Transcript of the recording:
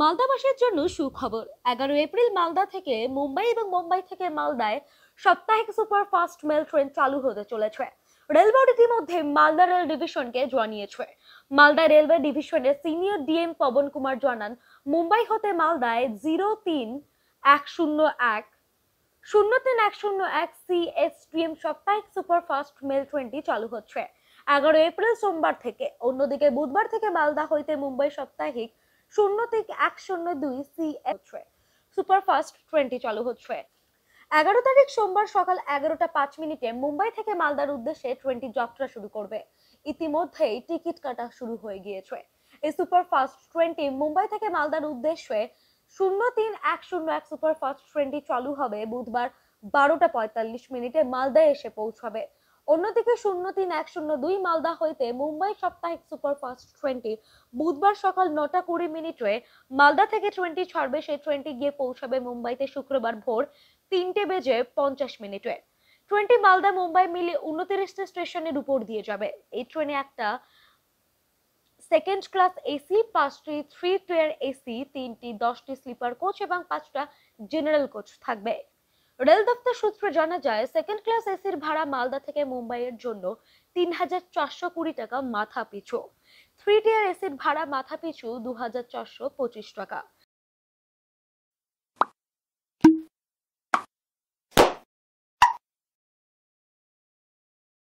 মালদাবাসীর জন্য সুখবর এগারো এপ্রিল মালদা থেকে মুম্বাই এবং মুম্বাই থেকে মালদায় সাপ্তাহিক সুপারফাস্ট মেল ট্রেন চালু হতে চলেছে রেলবোর্ড ইতিমধ্যে মালদা রেল ডিভিশনকে জানিয়েছে মালদা রেলওয়ে ডিভিশনের সিনিয়র ডিএম পবন কুমার জানান মুম্বাই হতে মালদায় জিরো তিন এক শূন্য এক শূন্য তিন এক শূন্য এক সি এস এম সাপ্তাহিক সুপারফাস্ট মেল ট্রেনটি চালু হচ্ছে এগারো এপ্রিল সোমবার থেকে অন্যদিকে বুধবার থেকে মালদা হইতে মুম্বাই সাপ্তাহিক শূন্য থেকে এক শূন্য দুই সি হচ্ছে সুপারফাস্ট ট্রেনটি চালু হচ্ছে এগারো তারিখ সোমবার সকাল এগারোটা পাঁচ মিনিটে মুম্বাই থেকে মালদার উদ্দেশ্যে ট্রেনটি যাত্রা শুরু করবে ইতিমধ্যেই টিকিট কাটা শুরু হয়ে গিয়েছে এই সুপারফাস্ট ট্রেনটি মুম্বাই থেকে মালদার উদ্দেশ্যে শূন্য তিন এক শূন্য এক সুপারফাস্ট ট্রেনটি চালু হবে বুধবার বারোটা পঁয়তাল্লিশ মিনিটে মালদায় এসে পৌঁছাবে অন্যদিকে শূন্য তিন এক শূন্য দুই মালদা হইতে মুম্বাই সাপ্তাহিক সুপারফাস্ট ট্রেনটি বুধবার সকাল নটা কুড়ি মিনিটে মালদা থেকে ট্রেনটি ছাড়বে সেই ট্রেনটি গিয়ে পৌঁছাবে মুম্বাইতে শুক্রবার ভোর তিনটে বেজে পঞ্চাশ মিনিটে ট্রেনটি মালদা মুম্বাই মিলে উনত্রিশটি স্টেশনের উপর দিয়ে যাবে এই ট্রেনে একটা সেকেন্ড ক্লাস এসি পাঁচটি থ্রি টিয়ার এসি তিনটি দশটি স্লিপার কোচ এবং পাঁচটা জেনারেল কোচ থাকবে রেল দপ্তর সূত্রে জানা যায় সেকেন্ড ক্লাস এসির ভাড়া মালদা থেকে মুম্বাইয়ের জন্য তিন হাজার চারশো কুড়ি টাকা মাথা পিছু থ্রি টিয়ার এসির ভাড়া মাথা পিছু দু হাজার চারশো পঁচিশ টাকা